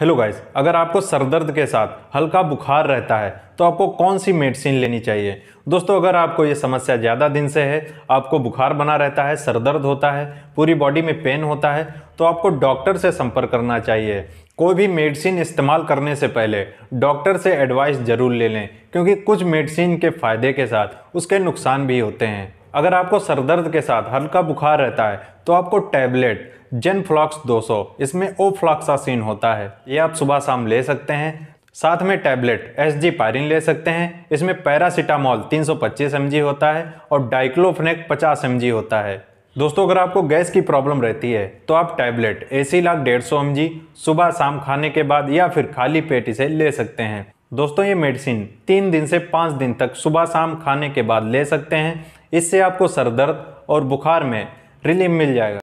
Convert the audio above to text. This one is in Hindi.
हेलो गाइस अगर आपको सर दर्द के साथ हल्का बुखार रहता है तो आपको कौन सी मेडिसिन लेनी चाहिए दोस्तों अगर आपको ये समस्या ज़्यादा दिन से है आपको बुखार बना रहता है सर दर्द होता है पूरी बॉडी में पेन होता है तो आपको डॉक्टर से संपर्क करना चाहिए कोई भी मेडिसिन इस्तेमाल करने से पहले डॉक्टर से एडवाइस ज़रूर ले लें क्योंकि कुछ मेडिसिन के फ़ायदे के साथ उसके नुकसान भी होते हैं अगर आपको सरदर्द के साथ हल्का बुखार रहता है तो आपको टैबलेट जेन फ्लॉक्स 200 इसमें ओफ्लॉक्सासिन होता है ये आप सुबह शाम ले सकते हैं साथ में टैबलेट एस जी पायरिन ले सकते हैं इसमें पैरासीटामॉल 325 जी होता है और डाइक्लोफनेक 50 जी होता है दोस्तों अगर आपको गैस की प्रॉब्लम रहती है तो आप टैबलेट ए सी लाख डेढ़ सौ एम सुबह शाम खाने के बाद या फिर खाली पेट इसे ले सकते हैं दोस्तों ये मेडिसिन तीन दिन से पाँच दिन तक सुबह शाम खाने के बाद ले सकते हैं इससे आपको सर दर्द और बुखार में रिलीफ मिल जाएगा